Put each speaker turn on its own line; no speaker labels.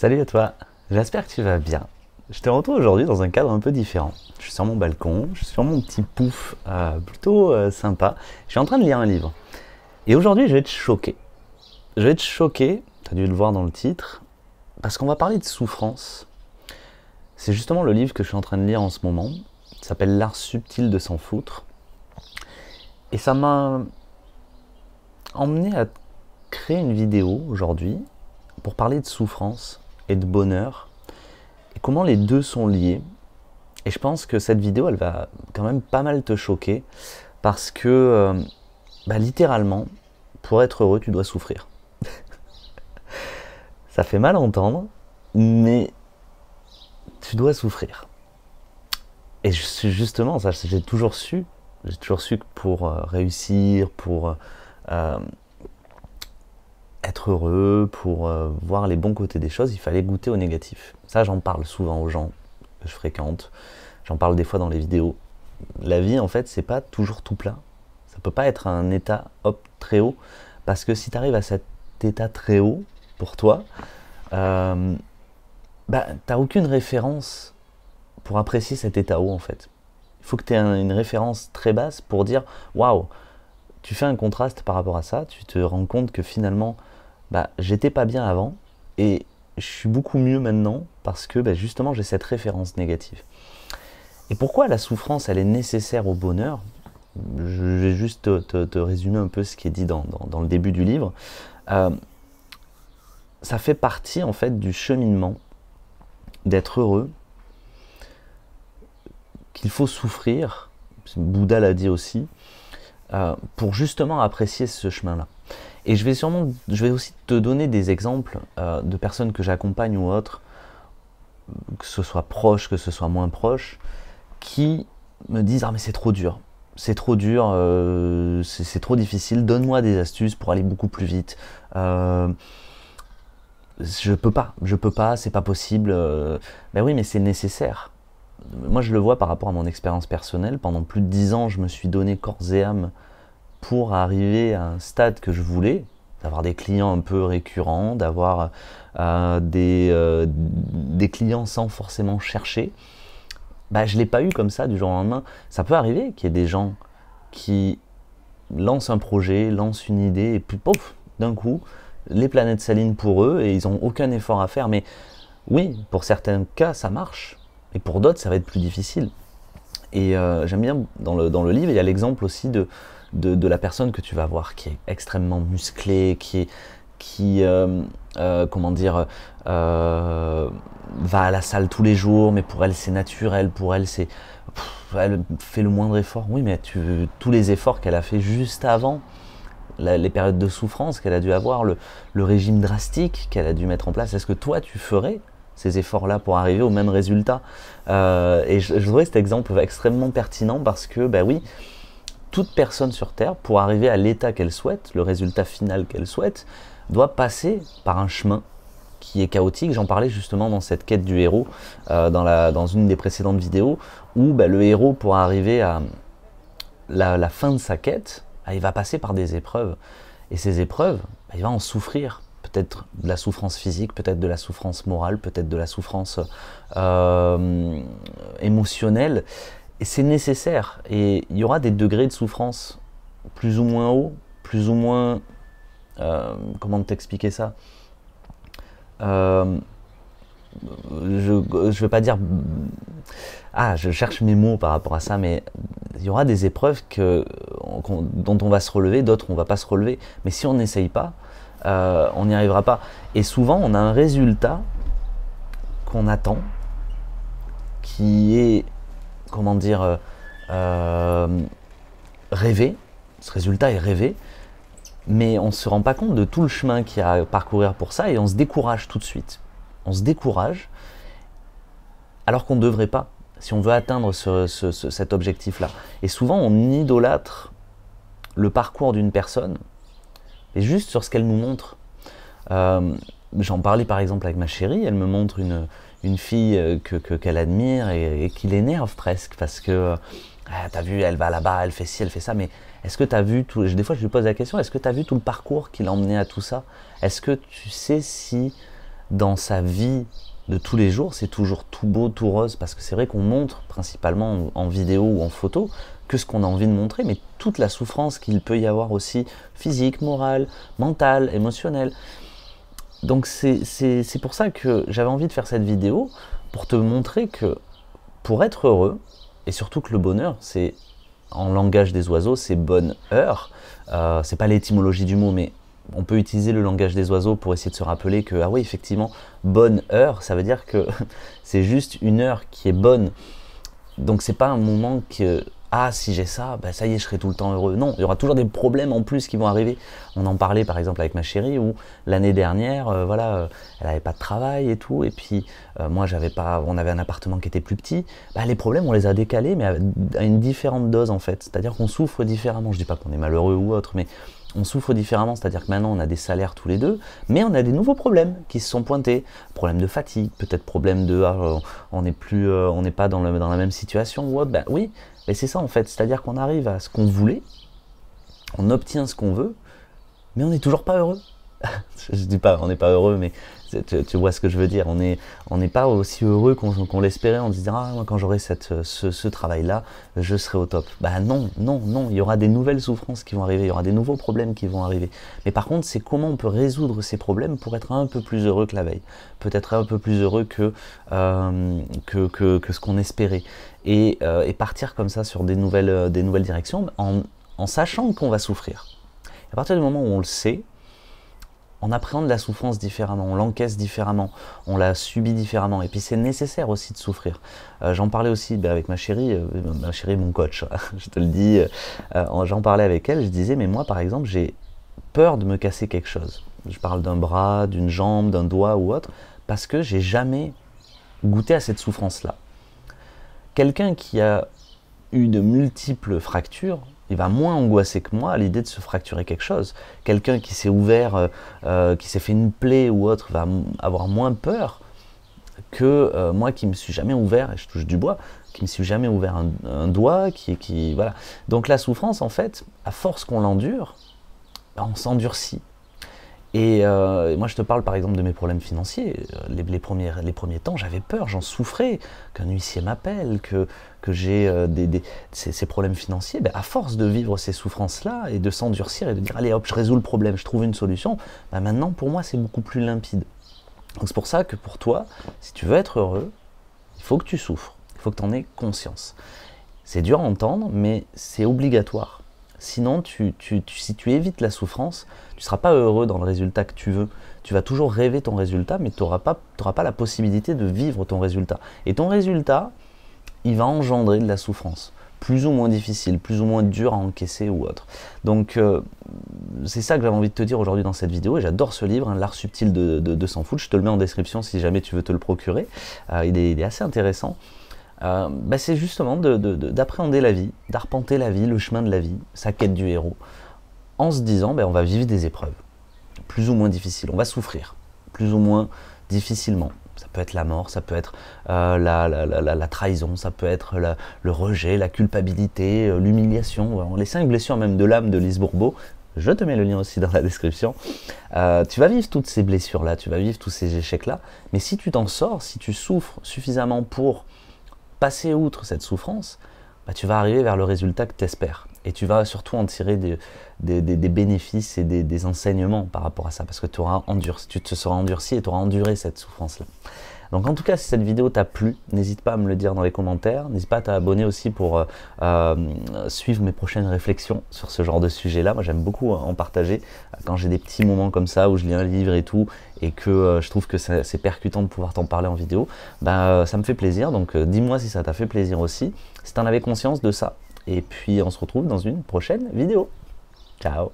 Salut à toi, j'espère que tu vas bien. Je te retrouve aujourd'hui dans un cadre un peu différent. Je suis sur mon balcon, je suis sur mon petit pouf euh, plutôt euh, sympa. Je suis en train de lire un livre. Et aujourd'hui, je vais te choquer. Je vais te choquer, tu as dû le voir dans le titre, parce qu'on va parler de souffrance. C'est justement le livre que je suis en train de lire en ce moment. Il s'appelle L'art subtil de s'en foutre. Et ça m'a emmené à créer une vidéo aujourd'hui pour parler de souffrance de bonheur, et comment les deux sont liés. Et je pense que cette vidéo, elle va quand même pas mal te choquer, parce que euh, bah, littéralement, pour être heureux, tu dois souffrir. Ça fait mal entendre, mais tu dois souffrir. Et justement, ça, j'ai toujours su, j'ai toujours su que pour euh, réussir, pour euh, être heureux, pour euh, voir les bons côtés des choses, il fallait goûter au négatif. Ça, j'en parle souvent aux gens que je fréquente. J'en parle des fois dans les vidéos. La vie, en fait, c'est pas toujours tout plat. Ça peut pas être un état très haut, parce que si tu arrives à cet état très haut pour toi, euh, bah, t'as aucune référence pour apprécier cet état haut, en fait. Il faut que tu aies une référence très basse pour dire waouh, tu fais un contraste par rapport à ça, tu te rends compte que finalement bah, j'étais pas bien avant et je suis beaucoup mieux maintenant parce que bah, justement j'ai cette référence négative. Et pourquoi la souffrance elle est nécessaire au bonheur Je vais juste te, résumer un peu ce qui est dit dans, le début du livre. Euh, ça fait partie en fait du cheminement d'être heureux, qu'il faut souffrir, Bouddha l'a dit aussi, euh, pour justement apprécier ce chemin-là. Et je vais sûrement, je vais aussi te donner des exemples euh, de personnes que j'accompagne ou autres, que ce soit proche, que ce soit moins proche, qui me disent ah mais c'est trop dur, c'est trop dur, euh, c'est trop difficile, donne-moi des astuces pour aller beaucoup plus vite. je peux pas, je peux pas, c'est pas possible. ben oui, mais c'est nécessaire. Moi, je le vois par rapport à mon expérience personnelle. Pendant plus de dix ans, je me suis donné corps et âme pour arriver à un stade que je voulais, d'avoir des clients un peu récurrents, d'avoir euh, euh, des, clients sans forcément chercher, bah, je ne l'ai pas eu comme ça du jour au lendemain. Ça peut arriver qu'il y ait des gens qui lancent un projet, lancent une idée, et puis pouf, d'un coup, les planètes s'alignent pour eux et ils n'ont aucun effort à faire. Mais oui, pour certains cas, ça marche. Et pour d'autres, ça va être plus difficile. Et euh, j'aime bien dans le, livre, il y a l'exemple aussi de, la personne que tu vas voir qui est extrêmement musclée, qui qui, euh, euh, comment dire, va à la salle tous les jours, mais pour elle c'est naturel, pour elle c'est, elle fait le moindre effort. Oui, mais tous les efforts qu'elle a fait juste avant, les périodes de souffrance qu'elle a dû avoir, le régime drastique qu'elle a dû mettre en place, est-ce que toi tu ferais ces efforts-là pour arriver au même résultat. Euh, et je, voudrais cet exemple extrêmement pertinent parce que, ben oui, toute personne sur Terre, pour arriver à l'état qu'elle souhaite, le résultat final qu'elle souhaite, doit passer par un chemin qui est chaotique. J'en parlais justement dans cette quête du héros, euh, dans, une des précédentes vidéos, où ben, le héros, pour arriver à la, fin de sa quête, ah, il va passer par des épreuves. Et ces épreuves, ben, il va en souffrir peut-être de la souffrance physique, peut-être de la souffrance morale, peut-être de la souffrance euh, émotionnelle. Et c'est nécessaire. Et il y aura des degrés de souffrance plus ou moins hauts, plus ou moins... Euh, comment t'expliquer ça euh, je ne veux pas dire... Ah, je cherche mes mots par rapport à ça, mais il y aura des épreuves que, dont on va se relever, d'autres on ne va pas se relever. Mais si on n'essaye pas, euh, on n'y arrivera pas. Et souvent, on a un résultat qu'on attend, qui est, comment dire, euh, euh, rêvé. Ce résultat est rêvé, mais on ne se rend pas compte de tout le chemin qu'il y a à parcourir pour ça et on se décourage tout de suite. On se décourage alors qu'on ne devrait pas, si on veut atteindre cet objectif-là. Et souvent, on idolâtre le parcours d'une personne et juste sur ce qu'elle nous montre. Euh, j'en parlais par exemple avec ma chérie, elle me montre une, une fille euh, qu'elle que, qu'elle admire et, qui l'énerve presque parce que tu euh, ah, t'as vu, elle va là-bas, elle fait ci, elle fait ça, mais est-ce que t'as vu tout. Des fois, je lui pose la question est-ce que t'as vu tout le parcours qui l'a emmené à tout ça Est-ce que tu sais si dans sa vie de tous les jours, c'est toujours tout beau, tout rose Parce que c'est vrai qu'on montre, principalement en vidéo ou en photo, que ce qu'on a envie de montrer, mais toute la souffrance qu'il peut y avoir aussi physique, morale, mentale, émotionnelle. Donc c'est pour ça que j'avais envie de faire cette vidéo, pour te montrer que pour être heureux, et surtout que le bonheur, c'est en langage des oiseaux, c'est bonne heure. Euh, c'est pas l'étymologie du mot, mais on peut utiliser le langage des oiseaux pour essayer de se rappeler que, ah oui, effectivement, bonne heure, ça veut dire que c'est juste une heure qui est bonne. Donc c'est pas un moment que ah si j'ai ça, bah, ça y est, je serai tout le temps heureux. Non, il y aura toujours des problèmes en plus qui vont arriver. On en parlait par exemple avec ma chérie où l'année dernière, euh, voilà, euh, elle n'avait pas de travail et tout, et puis euh, moi j'avais pas, on avait un appartement qui était plus petit. Bah, les problèmes, on les a décalés, mais à une différente dose en fait. C'est-à-dire qu'on souffre différemment. Je dis pas qu'on est malheureux ou autre, mais on souffre différemment, c'est-à-dire que maintenant on a des salaires tous les deux, mais on a des nouveaux problèmes qui se sont pointés. Problème de fatigue, peut-être problème de ah, on n'est plus, on n'est pas dans, la même situation ou autre. Ben oui, et c'est ça en fait, c'est-à-dire qu'on arrive à ce qu'on voulait, on obtient ce qu'on veut, mais on n'est toujours pas heureux. je dis pas, on n'est pas heureux, mais tu, vois ce que je veux dire. On n'est on pas aussi heureux qu'on l'espérait en disant ah quand j'aurai ce, travail là, je serai au top. Bah non, non, non. Il y aura des nouvelles souffrances qui vont arriver, il y aura des nouveaux problèmes qui vont arriver. Mais par contre, c'est comment on peut résoudre ces problèmes pour être un peu plus heureux que la veille, peut-être un peu plus heureux que euh, que, ce qu'on espérait. Euh, et, partir comme ça sur des nouvelles, euh, des nouvelles directions en sachant qu'on va souffrir. À partir du moment où on le sait, on appréhende la souffrance différemment, on l'encaisse différemment, on la subit différemment. Et puis c'est nécessaire aussi de souffrir. Euh, j'en parlais aussi bah, avec ma chérie, euh, ma chérie, mon coach, hein, je te le dis, euh, j'en parlais avec elle, je disais, mais moi par exemple, j'ai peur de me casser quelque chose. Je parle d'un bras, d'une jambe, d'un doigt ou autre, parce que j'ai jamais goûté à cette souffrance-là. Quelqu'un qui a eu de multiples fractures, il va moins angoisser que moi l'idée de se fracturer quelque chose. Quelqu'un qui s'est ouvert, euh, euh, qui s'est fait une plaie ou autre, va avoir moins peur que euh, moi qui me suis jamais ouvert, et je touche du bois, qui me suis jamais ouvert un, doigt, qui, qui voilà. Donc la souffrance, en fait, à force qu'on l'endure, ben, on s'endurcit. Euh, et moi, je te parle par exemple de mes problèmes financiers. Euh, les, premiers, les premiers temps, j'avais peur, j'en souffrais, qu'un huissier m'appelle, que, que j'ai euh, des, ces, problèmes financiers. Ben, à force de vivre ces souffrances-là et de s'endurcir et de dire allez hop, je résous le problème, je trouve une solution, ben, maintenant pour moi, c'est beaucoup plus limpide. Donc c'est pour ça que pour toi, si tu veux être heureux, il faut que tu souffres, il faut que tu en aies conscience. C'est dur à entendre, mais c'est obligatoire. Sinon, si tu évites la souffrance, tu ne seras pas heureux dans le résultat que tu veux. Tu vas toujours rêver ton résultat, mais tu n'auras pas, la possibilité de vivre ton résultat. Et ton résultat, il va engendrer de la souffrance, plus ou moins difficile, plus ou moins dur à encaisser ou autre. Donc euh, c'est ça que j'avais envie de te dire aujourd'hui dans cette vidéo, et j'adore ce livre, hein, L'art subtil de, s'en foutre, je te le mets en description si jamais tu veux te le procurer, euh, il, est, assez intéressant. Euh, bah, c'est justement d'appréhender la vie, d'arpenter la vie, le chemin de la vie, sa quête du héros, en se disant bah, on va vivre des épreuves, plus ou moins difficiles, on va souffrir, plus ou moins difficilement. Ça peut être la mort, ça peut être euh, la, trahison, ça peut être le rejet, la culpabilité, euh, l'humiliation. Les cinq blessures même de l'âme de Lise Bourbeau, je te mets le lien aussi dans la description. tu vas vivre toutes ces blessures-là, tu vas vivre tous ces échecs-là, mais si tu t'en sors, si tu souffres suffisamment pour passer outre cette souffrance, bah, tu vas arriver vers le résultat que tu espères. Et tu vas surtout en tirer des, bénéfices et des, enseignements par rapport à ça, parce que auras tu te seras endurci et tu auras enduré cette souffrance-là. Donc en tout cas, si cette vidéo t'a plu, n'hésite pas à me le dire dans les commentaires. N'hésite pas à t'abonner aussi pour euh, euh, suivre mes prochaines réflexions sur ce genre de sujet-là. Moi, j'aime beaucoup euh, en partager quand j'ai des petits moments comme ça où je lis un livre et tout et que je trouve que c'est percutant de pouvoir t'en parler en vidéo. Bah, ça me fait plaisir. Donc dis-moi si ça t'a fait plaisir aussi, si tu avais conscience de ça. Et puis on se retrouve dans une prochaine vidéo. Ciao